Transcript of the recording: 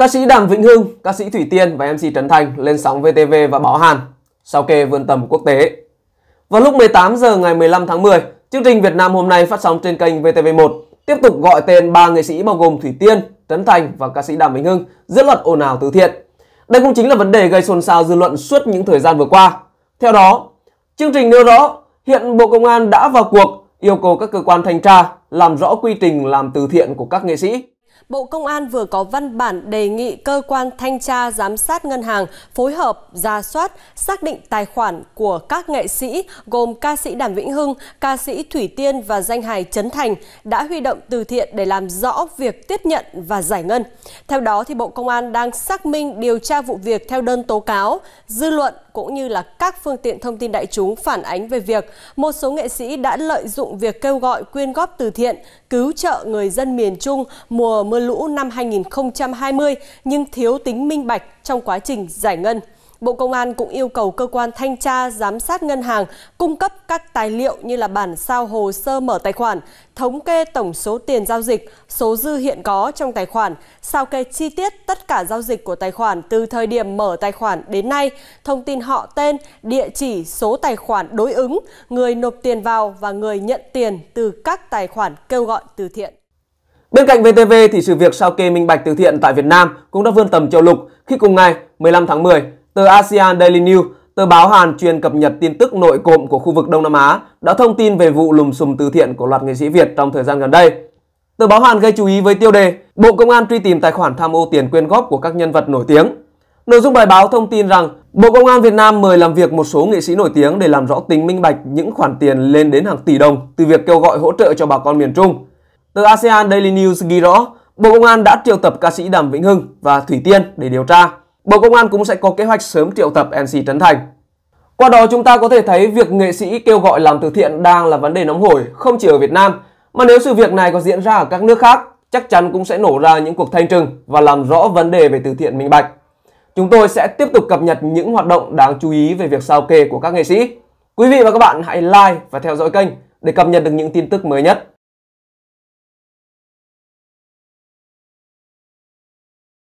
Ca sĩ Đàm Vĩnh Hưng, ca sĩ Thủy Tiên và MC Trấn Thành lên sóng VTV và báo Hàn sau kê vươn tầm quốc tế. Vào lúc 18 giờ ngày 15 tháng 10, chương trình Việt Nam hôm nay phát sóng trên kênh VTV1 tiếp tục gọi tên ba nghệ sĩ bao gồm Thủy Tiên, Trấn Thành và ca sĩ Đàm Vĩnh Hưng giữa luật ồn ào từ thiện. Đây cũng chính là vấn đề gây xôn xao dư luận suốt những thời gian vừa qua. Theo đó, chương trình nêu rõ hiện Bộ Công an đã vào cuộc yêu cầu các cơ quan thanh tra làm rõ quy trình làm từ thiện của các nghệ sĩ. Bộ Công an vừa có văn bản đề nghị cơ quan thanh tra giám sát ngân hàng phối hợp, ra soát, xác định tài khoản của các nghệ sĩ gồm ca sĩ Đàm Vĩnh Hưng, ca sĩ Thủy Tiên và danh hài Trấn Thành đã huy động từ thiện để làm rõ việc tiếp nhận và giải ngân. Theo đó, thì Bộ Công an đang xác minh điều tra vụ việc theo đơn tố cáo, dư luận cũng như là các phương tiện thông tin đại chúng phản ánh về việc một số nghệ sĩ đã lợi dụng việc kêu gọi quyên góp từ thiện cứu trợ người dân miền Trung mùa mưa lũ năm 2020 nhưng thiếu tính minh bạch trong quá trình giải ngân. Bộ Công an cũng yêu cầu cơ quan thanh tra giám sát ngân hàng cung cấp các tài liệu như là bản sao hồ sơ mở tài khoản, thống kê tổng số tiền giao dịch, số dư hiện có trong tài khoản, sao kê chi tiết tất cả giao dịch của tài khoản từ thời điểm mở tài khoản đến nay, thông tin họ tên, địa chỉ, số tài khoản đối ứng, người nộp tiền vào và người nhận tiền từ các tài khoản kêu gọi từ thiện. Bên cạnh VTV thì sự việc sao kê minh bạch từ thiện tại Việt Nam cũng đã vươn tầm châu lục khi cùng ngày 15 tháng 10, từ ASEAN Daily News, tờ báo Hàn chuyên cập nhật tin tức nội cộm của khu vực Đông Nam Á, đã thông tin về vụ lùm xùm từ thiện của loạt nghệ sĩ Việt trong thời gian gần đây. Tờ báo Hàn gây chú ý với tiêu đề Bộ Công an truy tìm tài khoản tham ô tiền quyên góp của các nhân vật nổi tiếng. Nội dung bài báo thông tin rằng Bộ Công an Việt Nam mời làm việc một số nghệ sĩ nổi tiếng để làm rõ tính minh bạch những khoản tiền lên đến hàng tỷ đồng từ việc kêu gọi hỗ trợ cho bà con miền Trung. Tờ ASEAN Daily News ghi rõ, Bộ Công an đã triệu tập ca sĩ Đàm Vĩnh Hưng và Thủy Tiên để điều tra. Bộ Công an cũng sẽ có kế hoạch sớm triệu tập MC Trấn Thành. Qua đó chúng ta có thể thấy việc nghệ sĩ kêu gọi làm từ thiện đang là vấn đề nóng hổi không chỉ ở Việt Nam, mà nếu sự việc này có diễn ra ở các nước khác, chắc chắn cũng sẽ nổ ra những cuộc thanh trừng và làm rõ vấn đề về từ thiện minh bạch. Chúng tôi sẽ tiếp tục cập nhật những hoạt động đáng chú ý về việc sao kê của các nghệ sĩ. Quý vị và các bạn hãy like và theo dõi kênh để cập nhật được những tin tức mới nhất.